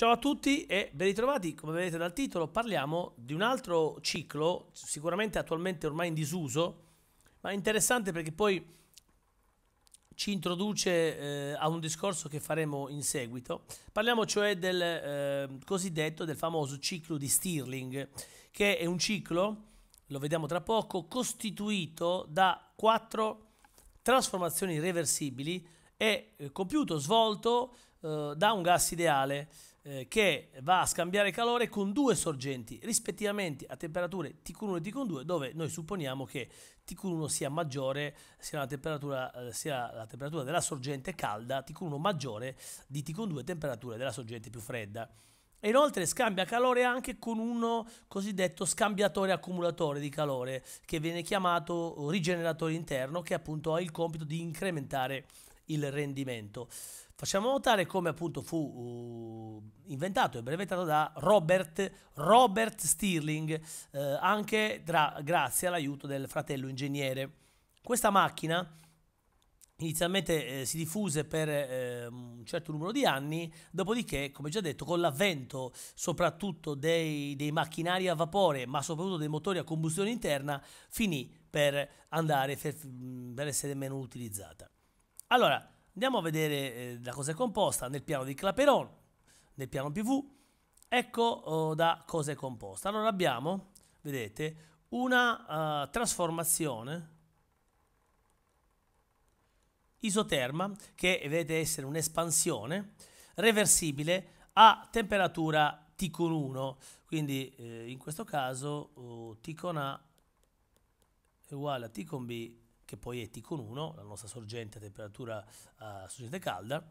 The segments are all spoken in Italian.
Ciao a tutti e ben ritrovati, come vedete dal titolo parliamo di un altro ciclo, sicuramente attualmente ormai in disuso, ma interessante perché poi ci introduce eh, a un discorso che faremo in seguito. Parliamo cioè del eh, cosiddetto, del famoso ciclo di Stirling, che è un ciclo, lo vediamo tra poco, costituito da quattro trasformazioni reversibili e eh, compiuto, svolto eh, da un gas ideale eh, che va a scambiare calore con due sorgenti rispettivamente a temperature T1 e T2 dove noi supponiamo che T1 sia maggiore sia la temperatura, eh, sia la temperatura della sorgente calda T1 maggiore di T2 temperatura della sorgente più fredda e inoltre scambia calore anche con uno cosiddetto scambiatore accumulatore di calore che viene chiamato rigeneratore interno che appunto ha il compito di incrementare il rendimento. Facciamo notare come appunto fu uh, inventato e brevettato da Robert, Robert Stirling, eh, anche tra, grazie all'aiuto del fratello ingegnere. Questa macchina inizialmente eh, si diffuse per eh, un certo numero di anni, dopodiché, come già detto, con l'avvento soprattutto dei, dei macchinari a vapore, ma soprattutto dei motori a combustione interna, finì per andare, per, per essere meno utilizzata. Allora, Andiamo a vedere eh, da cosa è composta nel piano di Claperon, nel piano PV. Ecco oh, da cosa è composta. Allora abbiamo, vedete, una uh, trasformazione isoterma che vedete essere un'espansione reversibile a temperatura Ticon 1, quindi eh, in questo caso oh, Ticon A è uguale a Ticon B che poi è T con 1, la nostra sorgente a temperatura eh, sorgente calda,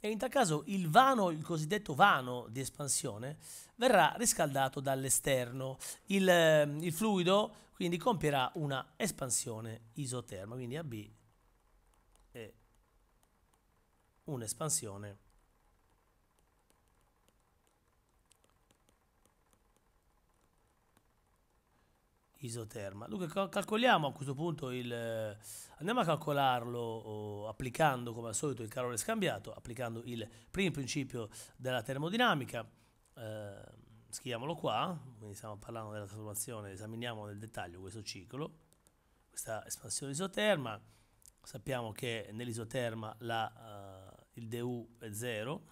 e in tal caso il vano, il cosiddetto vano di espansione, verrà riscaldato dall'esterno. Il, ehm, il fluido quindi compierà una espansione isoterma, quindi AB è un'espansione isoterma. Dunque calcoliamo a questo punto il... Eh, andiamo a calcolarlo oh, applicando come al solito il calore scambiato, applicando il primo principio della termodinamica. Eh, scriviamolo qua, quindi stiamo parlando della trasformazione, esaminiamo nel dettaglio questo ciclo, questa espansione isoterma. Sappiamo che nell'isoterma la, eh, il dU è 0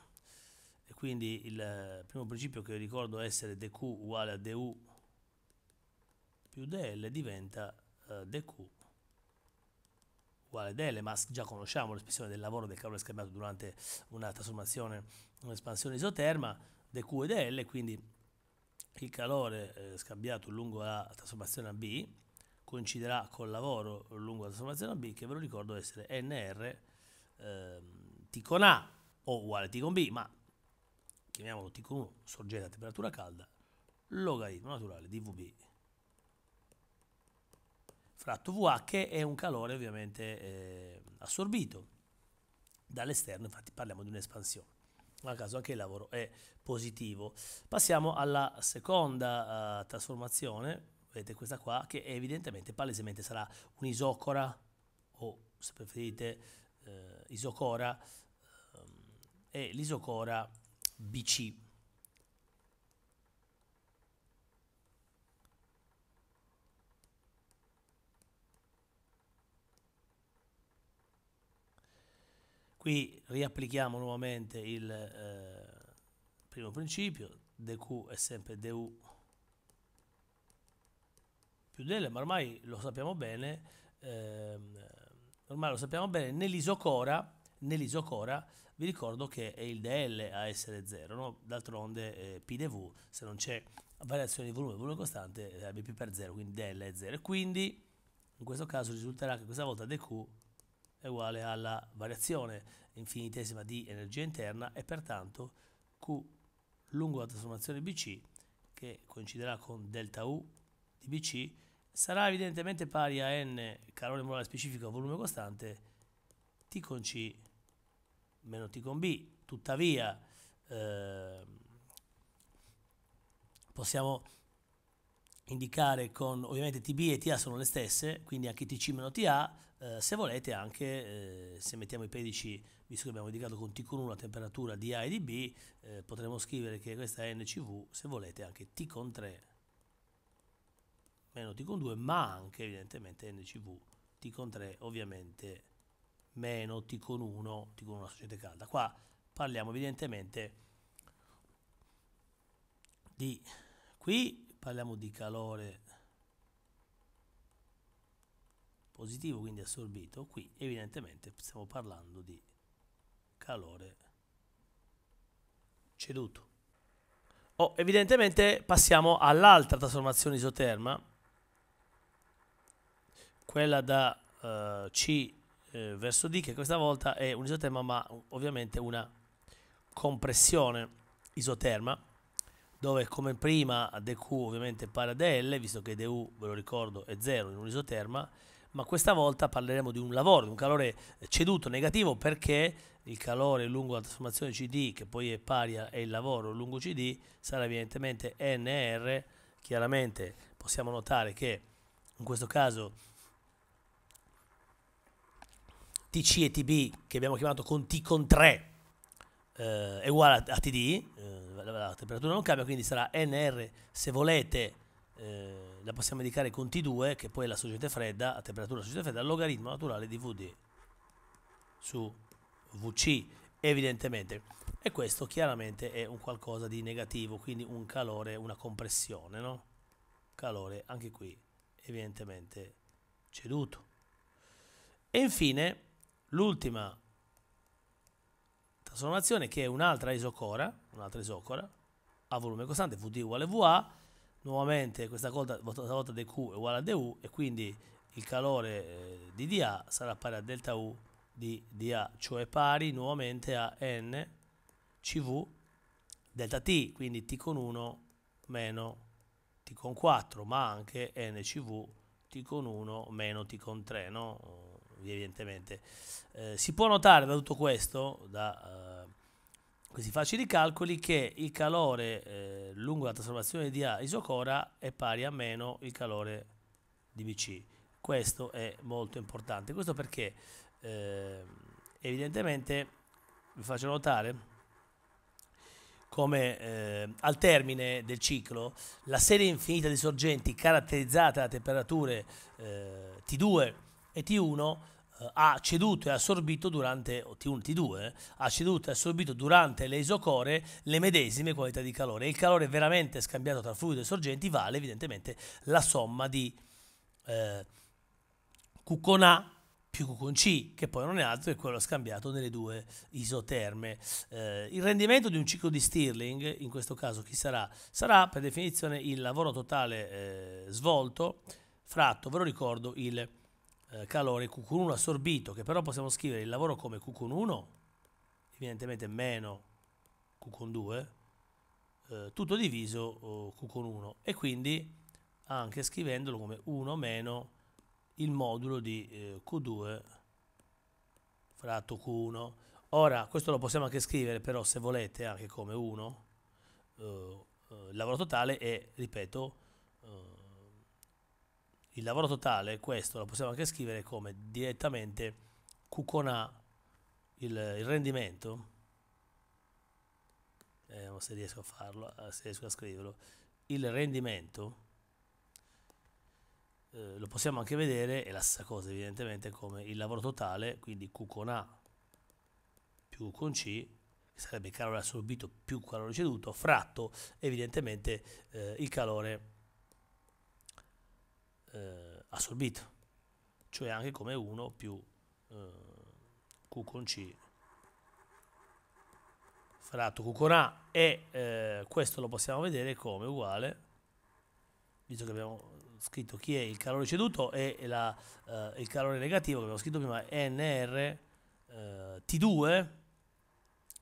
e quindi il eh, primo principio che ricordo essere dq uguale a du più dl diventa eh, dq uguale dl, ma già conosciamo l'espressione del lavoro del calore scambiato durante una trasformazione, un'espansione isoterma, dq e dl, quindi il calore eh, scambiato lungo la trasformazione a B coinciderà col lavoro lungo la trasformazione a B che ve lo ricordo essere NR eh, T con A o uguale T con B, ma chiamiamolo T con 1, sorgente a temperatura calda, logaritmo naturale di VB fratto VH è un calore ovviamente eh, assorbito dall'esterno, infatti parliamo di un'espansione. Ma a caso anche il lavoro è positivo. Passiamo alla seconda uh, trasformazione, vedete questa qua, che evidentemente, palesemente sarà un'isocora o se preferite eh, isocora um, e l'isocora BC. Qui riapplichiamo nuovamente il eh, primo principio, dq è sempre du più delle, ma ormai lo sappiamo bene, ehm, ormai lo sappiamo bene, nell'isocora, nell'isocora vi ricordo che è il dl a essere 0, no? d'altronde eh, pdv se non c'è variazione di volume, volume costante, eh, bp per 0, quindi dl è 0 quindi in questo caso risulterà che questa volta dq è uguale alla variazione infinitesima di energia interna e pertanto Q lungo la trasformazione BC che coinciderà con delta U di BC sarà evidentemente pari a N calore molare specifico a volume costante T con C meno T con B tuttavia eh, possiamo indicare con ovviamente TB e TA sono le stesse quindi anche TC meno TA eh, se volete anche, eh, se mettiamo i pedici, visto che abbiamo indicato con T con 1 la temperatura di A e di B, eh, potremmo scrivere che questa è NCV, se volete anche T con 3 meno T con 2, ma anche evidentemente NCV T con 3 ovviamente meno T con 1, T con 1 società calda. Qua parliamo evidentemente di, qui parliamo di calore positivo, quindi assorbito, qui evidentemente stiamo parlando di calore ceduto. Oh, evidentemente passiamo all'altra trasformazione isoterma, quella da eh, C eh, verso D, che questa volta è un isoterma, ma ovviamente una compressione isoterma, dove come prima dQ ovviamente pare a dL visto che dU, ve lo ricordo, è 0 in un isoterma, ma questa volta parleremo di un lavoro, di un calore eh, ceduto negativo perché il calore lungo la trasformazione CD, che poi è pari a il lavoro lungo CD, sarà evidentemente NR. Chiaramente possiamo notare che in questo caso TC e TB, che abbiamo chiamato con T con 3, eh, è uguale a, a TD, eh, la, la, temperatura non cambia, quindi sarà NR se volete. Eh, la possiamo indicare con T2, che poi è la sorgente fredda, a temperatura della sorgente fredda, al logaritmo naturale di VD su VC, evidentemente. E questo chiaramente è un qualcosa di negativo, quindi un calore, una compressione, no? Calore, anche qui, evidentemente ceduto. E infine, l'ultima trasformazione, che è un'altra isocora, un'altra isocora, a volume costante, VD uguale VA, nuovamente questa volta, questa volta dQ è uguale a dU e quindi il calore eh, di dA sarà pari a delta U di dA, cioè pari nuovamente a N CV delta T, quindi T con 1 meno T con 4, ma anche n cv T con 1 meno T con 3, no? evidentemente. Eh, si può notare da tutto questo, da... Eh, questi facili calcoli che il calore eh, lungo la trasformazione di A isocora è pari a meno il calore di BC. Questo è molto importante. Questo perché eh, evidentemente vi faccio notare come eh, al termine del ciclo la serie infinita di sorgenti caratterizzata da temperature eh, T2 e T1 eh, ha ceduto e assorbito durante T1 eh, ha ceduto e assorbito durante le isocore le medesime qualità di calore. Il calore veramente scambiato tra fluido e sorgenti vale evidentemente la somma di eh, Q con A più Q con C, che poi non è altro che quello scambiato nelle due isoterme. Eh, il rendimento di un ciclo di Stirling, in questo caso chi sarà? Sarà per definizione il lavoro totale eh, svolto fratto, ve lo ricordo, il eh, calore Q1 assorbito, che però possiamo scrivere il lavoro come Q1, evidentemente meno Q2, eh, tutto diviso Q1 e quindi anche scrivendolo come 1 meno il modulo di eh, Q2 fratto Q1. Ora, questo lo possiamo anche scrivere però se volete anche come 1, eh, eh, il lavoro totale è, ripeto, il lavoro totale, questo lo possiamo anche scrivere come direttamente cucona il, il rendimento, vediamo eh, se riesco a farlo, eh, se riesco a scriverlo, il rendimento, eh, lo possiamo anche vedere, è la stessa cosa evidentemente, come il lavoro totale, quindi Q con A più Q con C, che sarebbe calore assorbito più calore ceduto, fratto evidentemente eh, il calore eh, assorbito, cioè anche come 1 più eh, Q con C fratto Q con A e eh, questo lo possiamo vedere come uguale, visto che abbiamo scritto chi è il calore ceduto e la, eh, il calore negativo che abbiamo scritto prima NR eh, T2,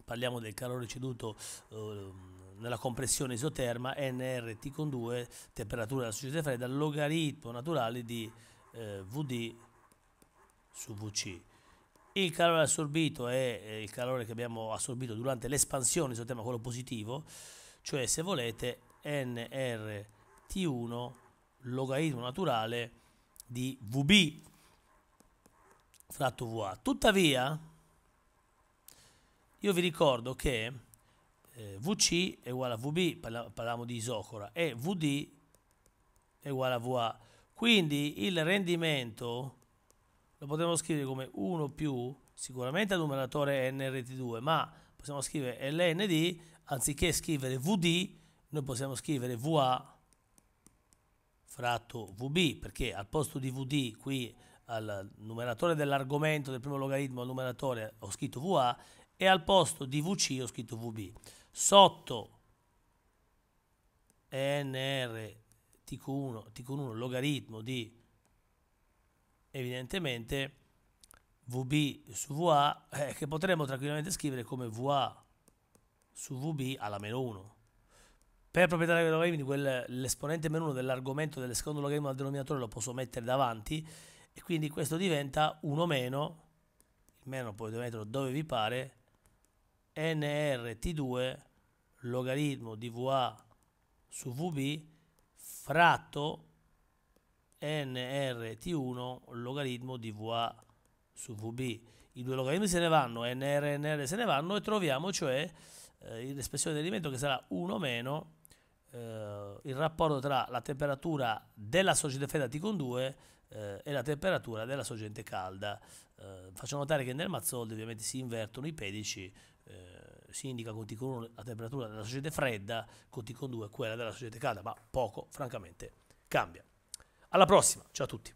parliamo del calore ceduto eh, nella compressione isoterma NRT con 2, temperatura della successione fredda, logaritmo naturale di eh, VD su VC. Il calore assorbito è eh, il calore che abbiamo assorbito durante l'espansione isoterma, quello positivo, cioè se volete NRT1 logaritmo naturale di VB fratto VA. Tuttavia, io vi ricordo che eh, VC è uguale a VB, parliamo di isocora, e VD è uguale a VA. Quindi il rendimento lo potremmo scrivere come 1 più, sicuramente al numeratore NRT2, ma possiamo scrivere LND, anziché scrivere VD, noi possiamo scrivere VA fratto VB, perché al posto di VD qui al numeratore dell'argomento del primo logaritmo al numeratore ho scritto VA e al posto di VC ho scritto VB sotto nr TQ1, TQ1 logaritmo di evidentemente VB su VA eh, che potremmo tranquillamente scrivere come VA su VB alla meno 1 per proprietà dei logaritmi l'esponente meno 1 dell'argomento del secondo logaritmo del denominatore lo posso mettere davanti e quindi questo diventa 1 meno il meno poi dovete metterlo dove vi pare nrt2 logaritmo di VA su VB fratto nrt1 logaritmo di VA su VB. I due logaritmi se ne vanno, nr e nr se ne vanno e troviamo cioè eh, l'espressione dell'elemento che sarà 1 meno eh, il rapporto tra la temperatura della sorgente fredda T con 2 eh, e la temperatura della sorgente calda. Eh, faccio notare che nel Mazzoldi ovviamente si invertono i pedici, eh, si indica con T1 la temperatura della società fredda, con T2 quella della società calda, ma poco francamente cambia. Alla prossima, ciao a tutti.